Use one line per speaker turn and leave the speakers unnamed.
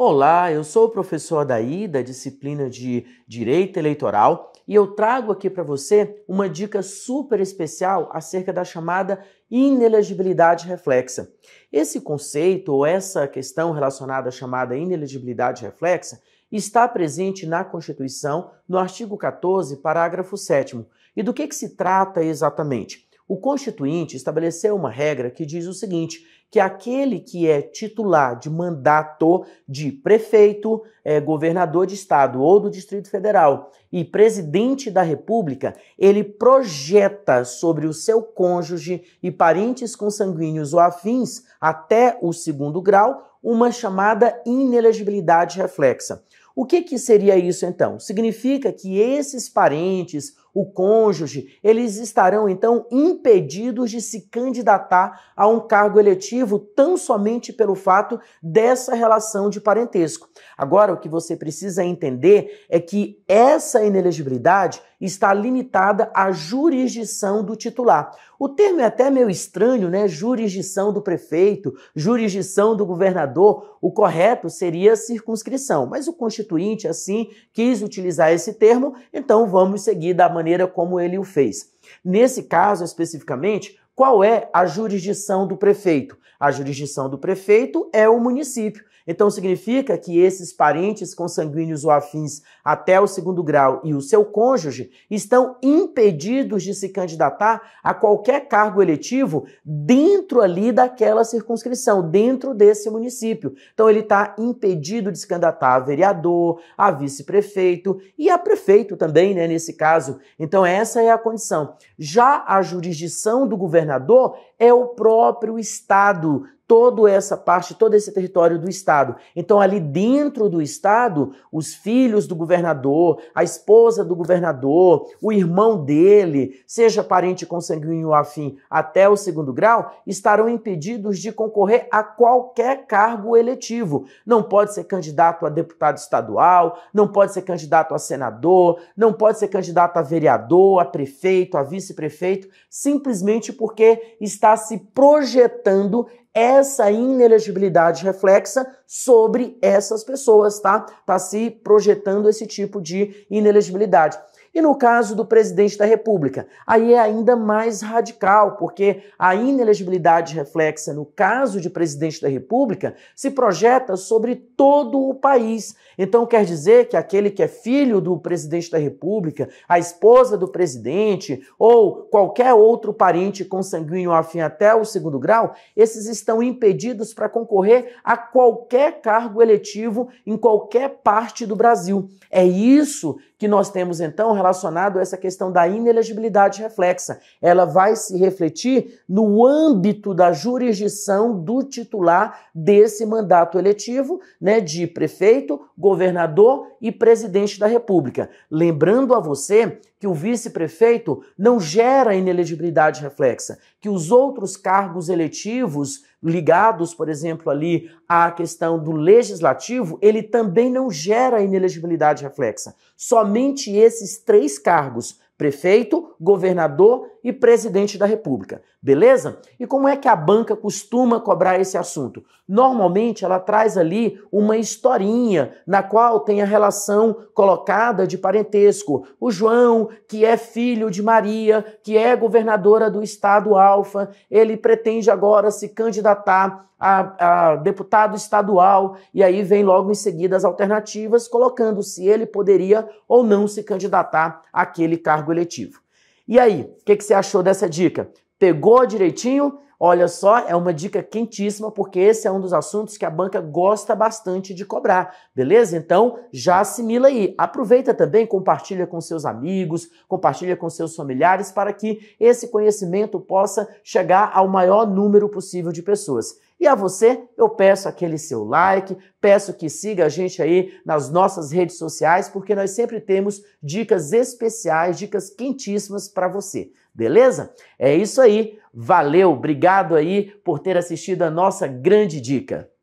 Olá, eu sou o professor Daí da disciplina de Direito Eleitoral e eu trago aqui para você uma dica super especial acerca da chamada inelegibilidade reflexa. Esse conceito ou essa questão relacionada à chamada inelegibilidade reflexa está presente na Constituição, no artigo 14, parágrafo 7. E do que, que se trata exatamente? O Constituinte estabeleceu uma regra que diz o seguinte: que aquele que é titular de mandato de prefeito, é, governador de estado ou do Distrito Federal e presidente da República, ele projeta sobre o seu cônjuge e parentes consanguíneos ou afins até o segundo grau uma chamada inelegibilidade reflexa. O que, que seria isso então? Significa que esses parentes o cônjuge, eles estarão então impedidos de se candidatar a um cargo eletivo tão somente pelo fato dessa relação de parentesco. Agora, o que você precisa entender é que essa inelegibilidade está limitada à jurisdição do titular. O termo é até meio estranho, né? Jurisdição do prefeito, jurisdição do governador. O correto seria circunscrição, mas o constituinte assim quis utilizar esse termo, então vamos seguir da maneira maneira como ele o fez. Nesse caso especificamente, qual é a jurisdição do prefeito? A jurisdição do prefeito é o município. Então significa que esses parentes consanguíneos ou afins até o segundo grau e o seu cônjuge estão impedidos de se candidatar a qualquer cargo eletivo dentro ali daquela circunscrição, dentro desse município. Então ele está impedido de se candidatar a vereador, a vice-prefeito e a prefeito também, né, nesse caso. Então essa é a condição. Já a jurisdição do governador é o próprio estado toda essa parte, todo esse território do Estado. Então, ali dentro do Estado, os filhos do governador, a esposa do governador, o irmão dele, seja parente consanguíneo afim até o segundo grau, estarão impedidos de concorrer a qualquer cargo eletivo. Não pode ser candidato a deputado estadual, não pode ser candidato a senador, não pode ser candidato a vereador, a prefeito, a vice-prefeito, simplesmente porque está se projetando essa inelegibilidade reflexa sobre essas pessoas, tá? Tá se projetando esse tipo de inelegibilidade. E no caso do presidente da República, aí é ainda mais radical, porque a inelegibilidade reflexa, no caso de presidente da República, se projeta sobre todo o país. Então quer dizer que aquele que é filho do presidente da República, a esposa do presidente ou qualquer outro parente consanguíneo afim até o segundo grau, esses estão impedidos para concorrer a qualquer cargo eletivo em qualquer parte do Brasil. É isso que nós temos então relacionado a essa questão da inelegibilidade reflexa. Ela vai se refletir no âmbito da jurisdição do titular desse mandato eletivo, né, de prefeito, governador e presidente da República. Lembrando a você que o vice-prefeito não gera inelegibilidade reflexa, que os outros cargos eletivos ligados, por exemplo, ali à questão do legislativo, ele também não gera inelegibilidade reflexa. Somente esses três três cargos prefeito, governador e presidente da República. Beleza? E como é que a banca costuma cobrar esse assunto? Normalmente ela traz ali uma historinha na qual tem a relação colocada de parentesco. O João, que é filho de Maria, que é governadora do estado Alfa, ele pretende agora se candidatar a, a deputado estadual e aí vem logo em seguida as alternativas colocando se ele poderia ou não se candidatar àquele cargo cargo eletivo. E aí, o que, que você achou dessa dica? Pegou direitinho? Olha só, é uma dica quentíssima, porque esse é um dos assuntos que a banca gosta bastante de cobrar, beleza? Então, já assimila aí. Aproveita também, compartilha com seus amigos, compartilha com seus familiares, para que esse conhecimento possa chegar ao maior número possível de pessoas. E a você, eu peço aquele seu like, peço que siga a gente aí nas nossas redes sociais, porque nós sempre temos dicas especiais, dicas quentíssimas para você. Beleza? É isso aí. Valeu, obrigado aí por ter assistido a nossa grande dica.